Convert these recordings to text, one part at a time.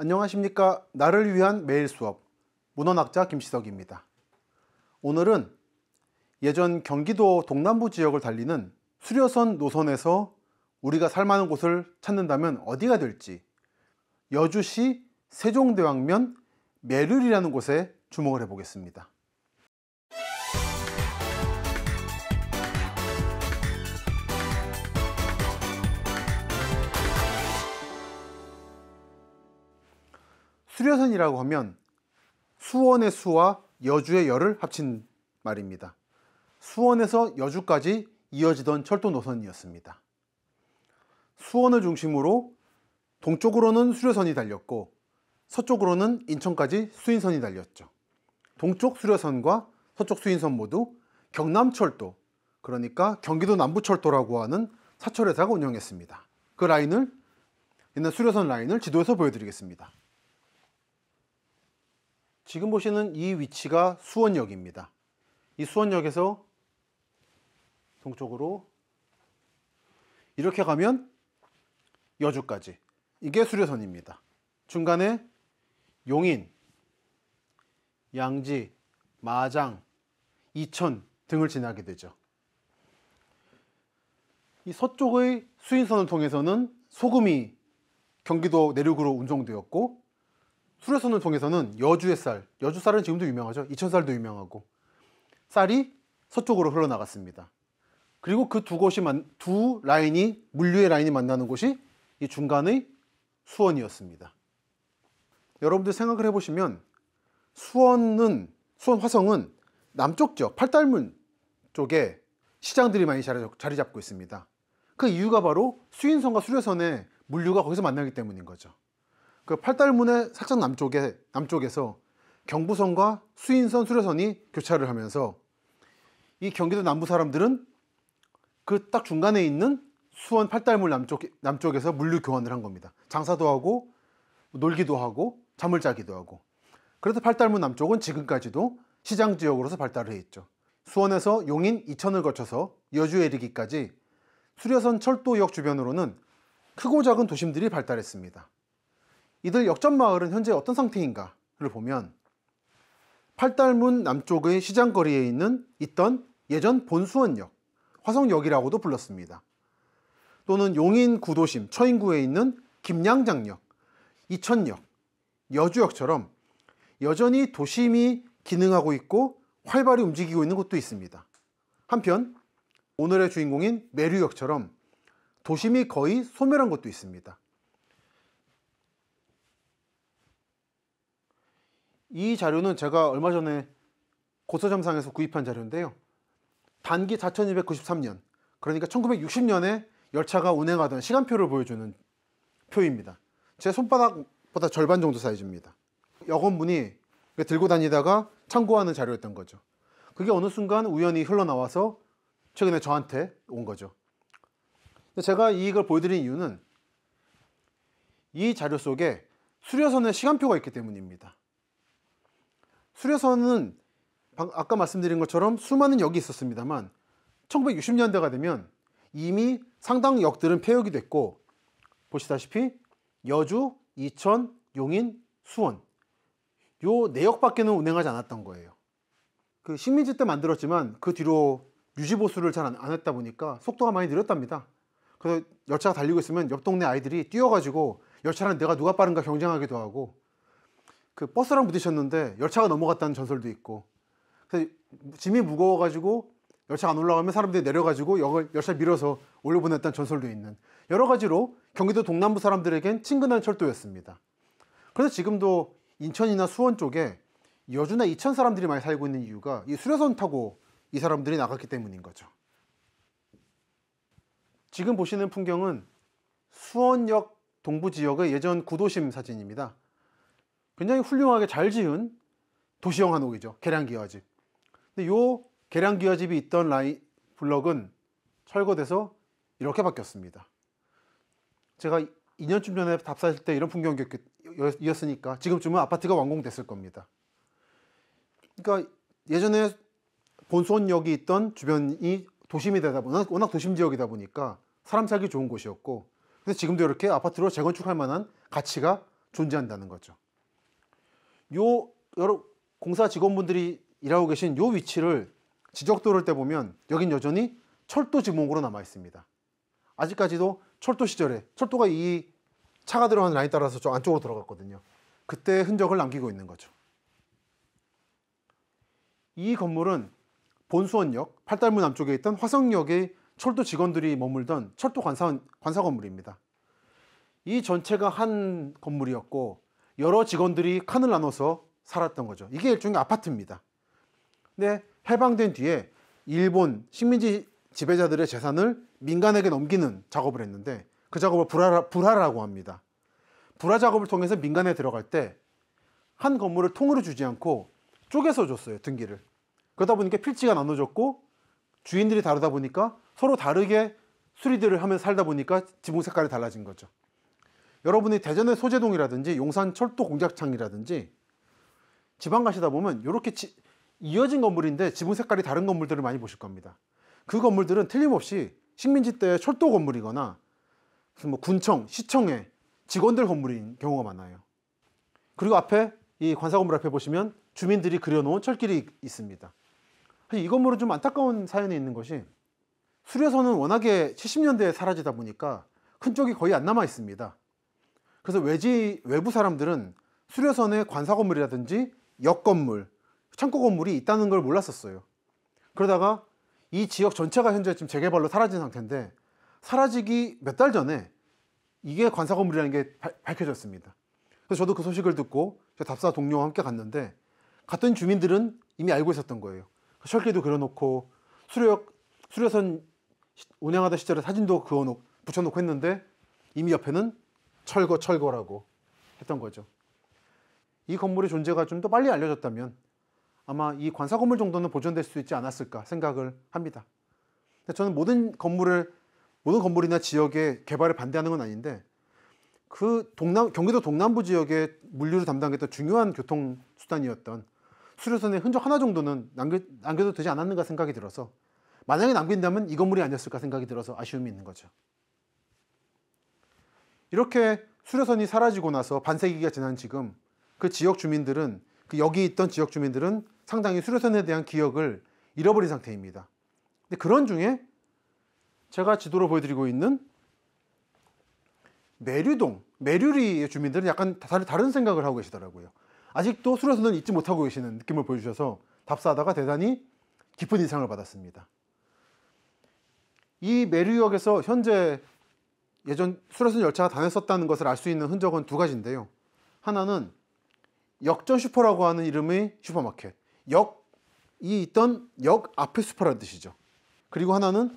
안녕하십니까 나를 위한 매일 수업 문헌학자 김시석입니다 오늘은 예전 경기도 동남부 지역을 달리는 수려선 노선에서 우리가 살만한 곳을 찾는다면 어디가 될지 여주시 세종대왕면 매륜이라는 곳에 주목을 해보겠습니다 수려선이라고 하면 수원의 수와 여주의 열을 합친 말입니다. 수원에서 여주까지 이어지던 철도 노선이었습니다. 수원을 중심으로 동쪽으로는 수려선이 달렸고 서쪽으로는 인천까지 수인선이 달렸죠. 동쪽 수려선과 서쪽 수인선 모두 경남철도 그러니까 경기도 남부철도라고 하는 사철회사가 운영했습니다. 그 라인을 있는 수려선 라인을 지도에서 보여드리겠습니다. 지금 보시는 이 위치가 수원역입니다. 이 수원역에서 동쪽으로 이렇게 가면 여주까지 이게 수려선입니다. 중간에 용인, 양지, 마장, 이천 등을 지나게 되죠. 이 서쪽의 수인선을 통해서는 소금이 경기도 내륙으로 운송되었고 수레선을 통해서는 여주의 쌀, 여주 쌀은 지금도 유명하죠. 이천 쌀도 유명하고 쌀이 서쪽으로 흘러나갔습니다. 그리고 그 두 곳이 만, 두 라인이 물류의 라인이 만나는 곳이 이 중간의 수원이었습니다. 여러분들 생각을 해보시면 수원은 수원 화성은 남쪽 지역 팔달문 쪽에 시장들이 많이 자리 잡고 있습니다. 그 이유가 바로 수인선과 수려선의 물류가 거기서 만나기 때문인 거죠. 그 팔달문의 살짝 남쪽에 남쪽에서 경부선과 수인선, 수려선이 교차를 하면서 이 경기도 남부 사람들은 그 딱 중간에 있는 수원 팔달문 남쪽 남쪽에서 물류 교환을 한 겁니다. 장사도 하고 놀기도 하고 잠을 자기도 하고. 그래서 팔달문 남쪽은 지금까지도 시장 지역으로서 발달을했죠 수원에서 용인 이천을 거쳐서 여주에 이르기까지 수려선 철도역 주변으로는 크고 작은 도심들이 발달했습니다. 이들 역전 마을은 현재 어떤 상태인가를 보면 팔달문 남쪽의 시장거리에 있는 있던 예전 본수원역, 화성역이라고도 불렀습니다. 또는 용인 구도심 처인구에 있는 김양장역, 이천역, 여주역처럼 여전히 도심이 기능하고 있고 활발히 움직이고 있는 곳도 있습니다. 한편 오늘의 주인공인 메류역처럼 도심이 거의 소멸한 곳도 있습니다. 이 자료는 제가 얼마 전에 고서점상에서 구입한 자료인데요. 단기 4293년, 그러니까 1960년에 열차가 운행하던 시간표를 보여주는 표입니다. 제 손바닥보다 절반 정도 사이즈입니다. 여건문이 들고 다니다가 참고하는 자료였던 거죠. 그게 어느 순간 우연히 흘러나와서 최근에 저한테 온 거죠. 제가 이걸 보여드린 이유는 이 자료 속에 수려선의 시간표가 있기 때문입니다. 수려선은 아까 말씀드린 것처럼 수많은 역이 있었습니다만 1960년대가 되면 이미 상당 역들은 폐역이 됐고 보시다시피 여주, 이천, 용인, 수원 요 내역 네 밖에는 운행하지 않았던 거예요 그 식민지 때 만들었지만 그 뒤로 유지보수를 잘 안 했다 보니까 속도가 많이 느렸답니다 그래서 열차가 달리고 있으면 옆 동네 아이들이 뛰어가지고 열차는 내가 누가 빠른가 경쟁하기도 하고 그 버스랑 부딪혔는데 열차가 넘어갔다는 전설도 있고 그래서 짐이 무거워가지고 열차가 안 올라가면 사람들이 내려가지고 열차 밀어서 올려보냈다는 전설도 있는 여러 가지로 경기도 동남부 사람들에겐 친근한 철도였습니다. 그래서 지금도 인천이나 수원 쪽에 여주나 이천 사람들이 많이 살고 있는 이유가 이 수려선 타고 이 사람들이 나갔기 때문인 거죠. 지금 보시는 풍경은 수원역 동부 지역의 예전 구도심 사진입니다. 굉장히 훌륭하게 잘 지은 도시형 한옥이죠. 계량기와집. 근데 요 계량기와집이 있던 라인 블럭은 철거돼서 이렇게 바뀌었습니다. 제가 2년쯤 전에 답사했을 때 이런 풍경이었으니까 지금쯤은 아파트가 완공됐을 겁니다. 그러니까 예전에 본수원역이 있던 주변이 도심이 되다 보니 워낙 도심 지역이다 보니까 사람 살기 좋은 곳이었고 근데 지금도 이렇게 아파트로 재건축할 만한 가치가 존재한다는 거죠. 요 여러 공사 직원분들이 일하고 계신 요 위치를 지적도를 때 보면 여긴 여전히 철도 지목으로 남아 있습니다. 아직까지도 철도 시절에 철도가 이 차가 들어가는 라인 따라서 저 안쪽으로 들어갔거든요. 그때 흔적을 남기고 있는 거죠. 이 건물은 본수원역 팔달문 남쪽에 있던 화성역의 철도 직원들이 머물던 철도 관사, 관사 건물입니다. 이 전체가 한 건물이었고 여러 직원들이 칸을 나눠서 살았던 거죠. 이게 일종의 아파트입니다. 근데 해방된 뒤에 일본 식민지 지배자들의 재산을 민간에게 넘기는 작업을 했는데 그 작업을 불화라, 불화라고 합니다. 불화 작업을 통해서 민간에 들어갈 때 한 건물을 통으로 주지 않고 쪼개서 줬어요 등기를 그러다 보니까 필지가 나눠졌고 주인들이 다르다 보니까 서로 다르게 수리들을 하면서 살다 보니까 지붕 색깔이 달라진 거죠 여러분이 대전의 소재동이라든지 용산 철도 공작창이라든지 지방 가시다 보면 이렇게 지, 이어진 건물인데 지붕 색깔이 다른 건물들을 많이 보실 겁니다. 그 건물들은 틀림없이 식민지 때 철도 건물이거나 무슨 뭐 군청, 시청의 직원들 건물인 경우가 많아요. 그리고 앞에 이 관사 건물 앞에 보시면 주민들이 그려놓은 철길이 있습니다. 이 건물은 좀 안타까운 사연이 있는 것이 수려선은 워낙에 70년대에 사라지다 보니까 큰 쪽이 거의 안 남아 있습니다. 그래서 외지 외부 사람들은 수려선의 관사 건물이라든지 역 건물, 창고 건물이 있다는 걸 몰랐었어요. 그러다가 이 지역 전체가 현재 지금 재개발로 사라진 상태인데 사라지기 몇 달 전에 이게 관사 건물이라는 게 밝혀졌습니다. 그래서 저도 그 소식을 듣고 답사 동료와 함께 갔는데 갔던 주민들은 이미 알고 있었던 거예요. 철길도 그려놓고 수려역 수려선 운행하던 시절에 사진도 그어 놓 붙여놓고 했는데 이미 옆에는 철거 철거라고 했던 거죠. 이 건물의 존재가 좀 더 빨리 알려졌다면 아마 이 관사 건물 정도는 보존될 수 있지 않았을까 생각을 합니다. 저는 모든 건물을 모든 건물이나 지역의 개발에 반대하는 건 아닌데 그 동남 경기도 동남부 지역의 물류를 담당했던 중요한 교통 수단이었던 수류선의 흔적 하나 정도는 남겨, 남겨도 되지 않았는가 생각이 들어서 만약에 남긴다면 이 건물이 아니었을까 생각이 들어서 아쉬움이 있는 거죠. 이렇게 수려선이 사라지고 나서 반세기가 지난 지금 그 지역 주민들은 그 여기 있던 지역 주민들은 상당히 수려선에 대한 기억을 잃어버린 상태입니다. 근데 그런 중에 제가 지도로 보여드리고 있는 메류동메류리의 주민들은 약간 다른 생각을 하고 계시더라고요. 아직도 수려선을 잊지 못하고 계시는 느낌을 보여주셔서 답사하다가 대단히 깊은 인상을 받았습니다. 이메류역에서 현재 예전 수레선 열차가 다녔었다는 것을 알 수 있는 흔적은 두 가지인데요. 하나는 역전 슈퍼라고 하는 이름의 슈퍼마켓. 역이 있던 역 앞에 슈퍼라는 뜻이죠. 그리고 하나는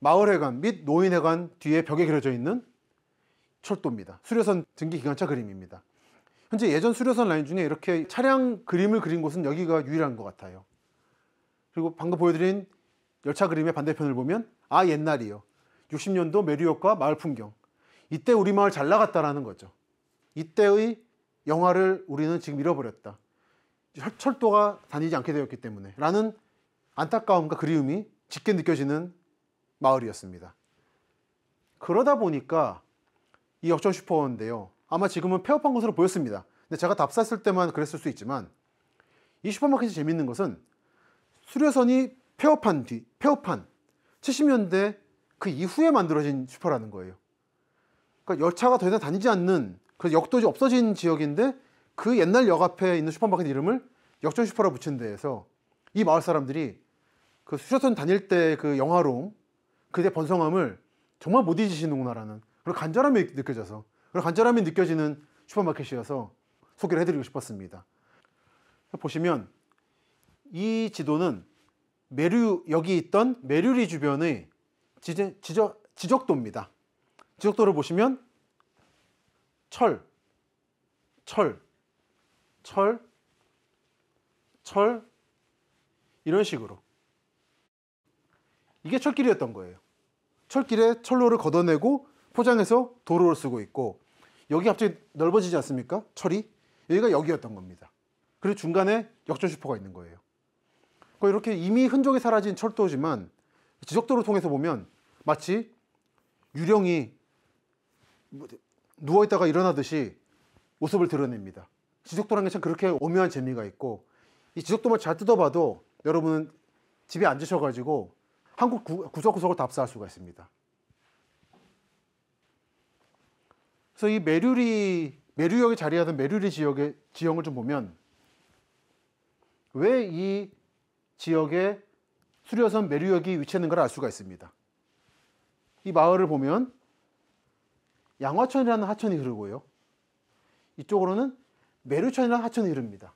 마을회관 및 노인회관 뒤에 벽에 그려져 있는 철도입니다. 수려선 등기 기관차 그림입니다. 현재 예전 수려선 라인 중에 이렇게 차량 그림을 그린 곳은 여기가 유일한 것 같아요. 그리고 방금 보여드린 열차 그림의 반대편을 보면 아 옛날이요. 60년도 메리옥과 마을 풍경. 이때 우리 마을 잘 나갔다라는 거죠. 이때의 영화를 우리는 지금 잃어버렸다. 철도가 다니지 않게 되었기 때문에 라는 안타까움과 그리움이 짙게 느껴지는 마을이었습니다. 그러다 보니까 이 역전 슈퍼인데요. 아마 지금은 폐업한 것으로 보였습니다. 근데 제가 답사했을 때만 그랬을 수 있지만 이 슈퍼마켓이 재밌는 것은 수려선이 폐업한 뒤, 폐업한 70년대 그 이후에 만들어진 슈퍼라는 거예요. 그러니까 열차가 더 이상 다니지 않는 그 역도지 없어진 지역인데 그 옛날 역 앞에 있는 슈퍼마켓 이름을 역전 슈퍼라 붙인 데에서 이 마을 사람들이 그 수셔선 다닐 때 그 영화로움 그때 번성함을 정말 못 잊으시는구나라는 그런 간절함이 느껴져서 그런 간절함이 느껴지는 슈퍼마켓이어서 소개를 해드리고 싶었습니다. 보시면 이 지도는 메류 여기 있던 메류리 주변의 지제, 지적, 지적도입니다. 지적도를 보시면 철, 철, 철, 철 이런 식으로 이게 철길이었던 거예요. 철길에 철로를 걷어내고 포장해서 도로를 쓰고 있고 여기 갑자기 넓어지지 않습니까? 철이 여기가 여기였던 겁니다. 그리고 중간에 역전 슈퍼가 있는 거예요. 이렇게 이미 흔적이 사라진 철도지만 지적도를 통해서 보면 마치 유령이 누워있다가 일어나듯이 모습을 드러냅니다. 지적도라는 게 참 그렇게 오묘한 재미가 있고 이 지적도만 잘 뜯어봐도 여러분은 집에 앉으셔가지고 한국 구석구석을 답사할 수가 있습니다. 그래서 이 메류리 메류역에 자리하던 메류리 지역의 지형을 좀 보면 왜 이 지역에 수려선 메류역이 위치하는 걸 알 수가 있습니다. 이 마을을 보면 양화천이라는 하천이 흐르고요. 이쪽으로는 메류천이라는 하천이 흐릅니다.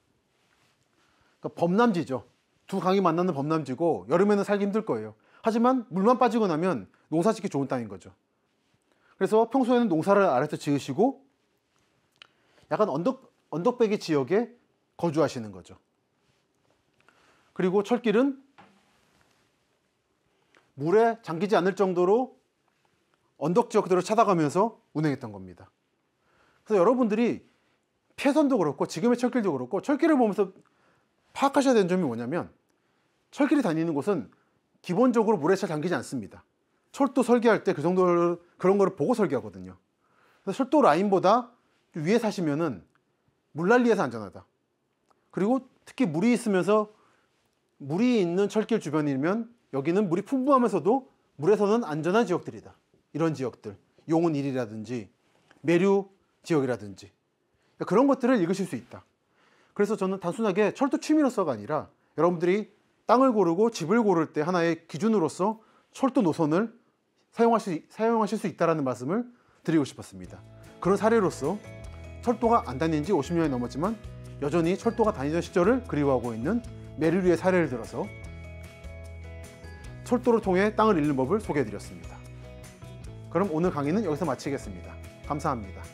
그러니까 범람지죠. 두 강이 만나는 범람지고 여름에는 살기 힘들 거예요. 하지만 물만 빠지고 나면 농사짓기 좋은 땅인 거죠. 그래서 평소에는 농사를 아래서 지으시고 약간 언덕, 언덕배기 지역에 거주하시는 거죠. 그리고 철길은 물에 잠기지 않을 정도로 언덕 지역 그대로 찾아가면서 운행했던 겁니다. 그래서 여러분들이 폐선도 그렇고 지금의 철길도 그렇고 철길을 보면서 파악하셔야 되는 점이 뭐냐면 철길이 다니는 곳은 기본적으로 물에 잘 잠기지 않습니다. 철도 설계할 때 그 정도 그런 거를 보고 설계하거든요. 그래서 철도 라인보다 위에 사시면은 물난리에서 안전하다. 그리고 특히 물이 있으면서 물이 있는 철길 주변이면 여기는 물이 풍부하면서도 물에서는 안전한 지역들이다. 이런 지역들. 용은 일이라든지 매류 지역이라든지 그러니까 그런 것들을 읽으실 수 있다. 그래서 저는 단순하게 철도 취미로서가 아니라 여러분들이 땅을 고르고 집을 고를 때 하나의 기준으로서 철도 노선을 사용하실, 사용하실 수 있다는 말씀을 드리고 싶었습니다. 그런 사례로서 철도가 안 다닌 지 50년이 넘었지만 여전히 철도가 다니던 시절을 그리워하고 있는 메르류의 사례를 들어서 철도를 통해 땅을 잃는 법을 소개해드렸습니다. 그럼 오늘 강의는 여기서 마치겠습니다. 감사합니다.